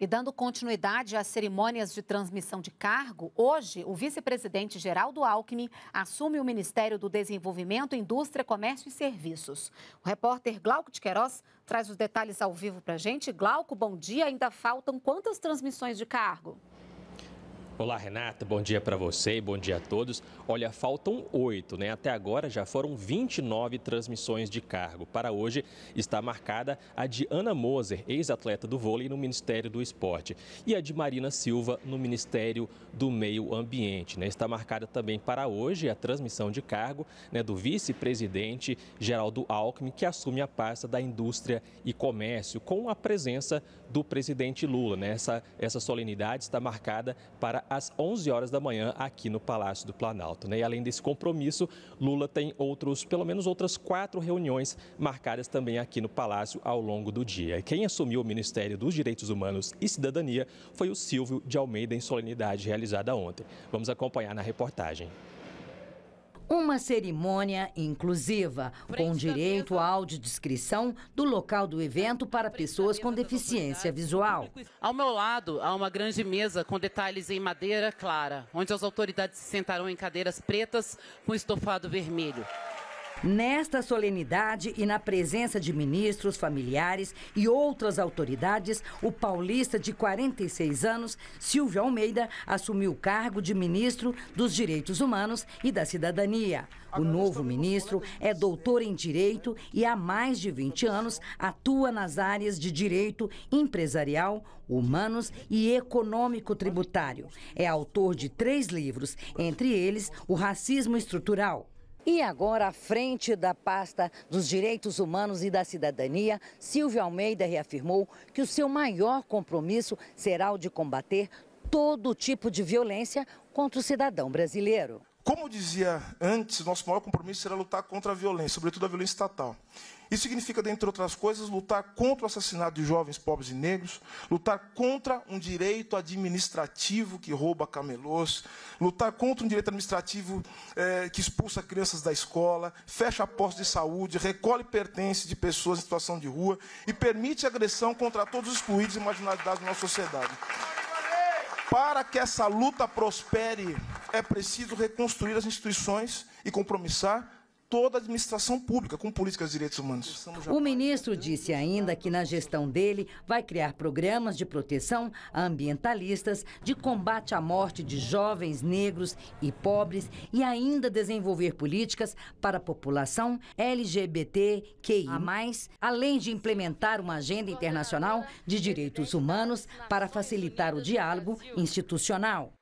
E dando continuidade às cerimônias de transmissão de cargo, hoje o vice-presidente Geraldo Alckmin assume o Ministério do Desenvolvimento, Indústria, Comércio e Serviços. O repórter Glauco de Queiroz traz os detalhes ao vivo para a gente. Glauco, bom dia. Ainda faltam quantas transmissões de cargo? Olá, Renata. Bom dia para você e bom dia a todos. Olha, faltam oito, né? Até agora já foram 29 transmissões de cargo. Para hoje está marcada a de Ana Moser, ex-atleta do vôlei no Ministério do Esporte, e a de Marina Silva no Ministério do Meio Ambiente. Né? Está marcada também para hoje a transmissão de cargo né, do vice-presidente Geraldo Alckmin, que assume a pasta da Indústria e Comércio, com a presença do presidente Lula. Né? Essa, essa solenidade está marcada para às 11 horas da manhã aqui no Palácio do Planalto. Né? E além desse compromisso, Lula tem outros, pelo menos outras quatro reuniões marcadas também aqui no Palácio ao longo do dia. Quem assumiu o Ministério dos Direitos Humanos e Cidadania foi o Silvio de Almeida em solenidade realizada ontem. Vamos acompanhar na reportagem. Uma cerimônia inclusiva, com direito à audiodescrição do local do evento para pessoas com deficiência visual. Ao meu lado, há uma grande mesa com detalhes em madeira clara, onde as autoridades se sentarão em cadeiras pretas com estofado vermelho. Nesta solenidade e na presença de ministros, familiares e outras autoridades, o paulista de 46 anos, Silvio Almeida, assumiu o cargo de ministro dos Direitos Humanos e da Cidadania. O novo ministro é doutor em Direito e há mais de 20 anos atua nas áreas de Direito Empresarial, Humanos e Econômico Tributário. É autor de três livros, entre eles O Racismo Estrutural. E agora, à frente da pasta dos direitos humanos e da cidadania, Silvio Almeida reafirmou que o seu maior compromisso será o de combater todo tipo de violência contra o cidadão brasileiro. Como eu dizia antes, nosso maior compromisso será lutar contra a violência, sobretudo a violência estatal. Isso significa, dentre outras coisas, lutar contra o assassinato de jovens pobres e negros, lutar contra um direito administrativo que rouba camelôs, lutar contra um direito administrativo eh, que expulsa crianças da escola, fecha postos de saúde, recolhe pertences de pessoas em situação de rua e permite agressão contra todos os excluídos e marginalizados da nossa sociedade. Para que essa luta prospere, é preciso reconstruir as instituições e compromissar toda a administração pública com políticas de direitos humanos. O ministro disse ainda que na gestão dele vai criar programas de proteção a ambientalistas, de combate à morte de jovens negros e pobres e ainda desenvolver políticas para a população LGBTQI+, além de implementar uma agenda internacional de direitos humanos para facilitar o diálogo institucional.